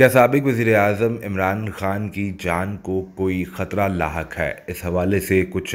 क्या सबक वज़र अजम इमरान खान की जान को कोई ख़तरा लाक है इस हवाले से कुछ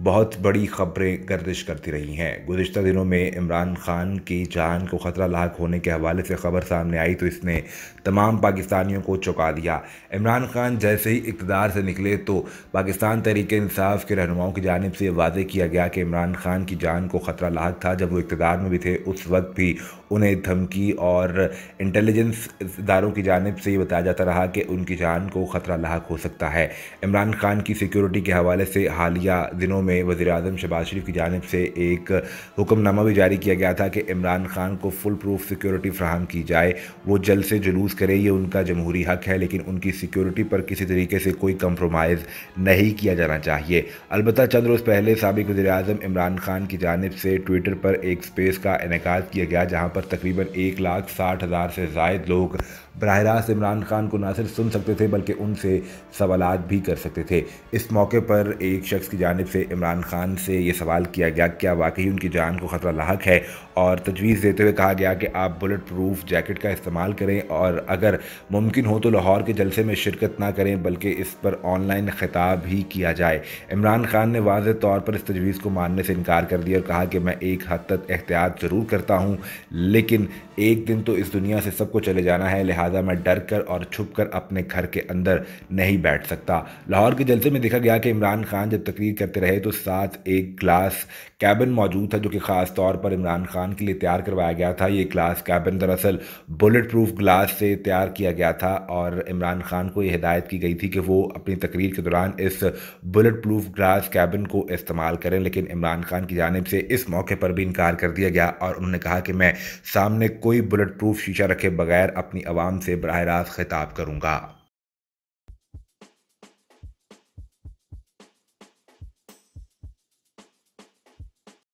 बहुत बड़ी खबरें गर्दिश करती रही हैं गुजशत दिनों में इमरान खान की जान को ख़तरा लाक होने के हवाले से खबर सामने आई तो इसने तमाम पाकिस्तानियों को चौंका दिया इमरान खान जैसे ही इकतदार से निकले तो पाकिस्तान तहरीक इंसाफ के रहनुमाओं की जानब से वादे किया गया कि इमरान खान की जान को ख़तरा लाक था जब वो इकतदार में भी थे उस वक्त भी उन्हें धमकी और इंटेलिजेंस इदारों की जानब से ये बताया जाता रहा कि उनकी जान को ख़तरा लाक हो सकता है इमरान खान की सिक्योरिटी के हवाले से हालिया दिनों में वजी अजम शबाज शरीफ की जानब से एक हुक्मनामा भी जारी किया गया था कि इमरान खान को फुल प्रूफ सिक्योरिटी फ्राहम की जाए वो जल्द से जुलूस करे ये उनका जमहूरी हक है लेकिन उनकी सिक्योरिटी पर किसी तरीके से कोई कम्प्रोमाइज़ नहीं किया जाना चाहिए अलबत् चंद रोज़ पहले सबक वजी अजम इमरान खान की जानब से ट्विटर पर एक स्पेस का इनका किया गया जहाँ पर तकरीबन एक लाख साठ हज़ार से जायद लोग बरह रास्त इमरान खान को ना सिर्फ सुन सकते थे बल्कि उनसे सवाल भी कर सकते थे इस मौके पर एक शख्स की जानब से इमरान खान से ये सवाल किया गया क्या वाकई उनकी जान को ख़तरा लाक है और तजवीज़ देते हुए कहा गया कि आप बुलेट प्रूफ जैकेट का इस्तेमाल करें और अगर मुमकिन हो तो लाहौर के जलसे में शिरकत ना करें बल्कि इस पर ऑनलाइन ख़िताब ही किया जाए इमरान खान ने वाज तौर पर इस तजवीज़ को मानने से इनकार कर दिया और कहा कि मैं एक हद तक एहतियात ज़रूर करता हूँ लेकिन एक दिन तो इस दुनिया से सबको चले जाना है लिहाजा मैं डर कर और छुप कर अपने घर के अंदर नहीं बैठ सकता लाहौर के जलसे में देखा गया कि इमरान खान जब तकरीर करते रहे तो साथ एक ग्लास कैबिन मौजूद था जो कि ख़ास तौर पर इमरान खान के लिए तैयार करवाया गया था ये ग्लास कैबिन दरअसल बुलेट प्रूफ ग्लास से तैयार किया गया था और इमरान खान को ये हिदायत की गई थी कि वो अपनी तकरीर के दौरान इस बुलेट प्रूफ ग्लास कैबिन को इस्तेमाल करें लेकिन इमरान खान की जानब से इस मौके पर भी इनकार कर दिया गया और उन्होंने कहा कि मैं सामने कोई बुलेट प्रूफ शीशा रखे बगैर अपनी आवाम से बरह रास्त खिताब करूँगा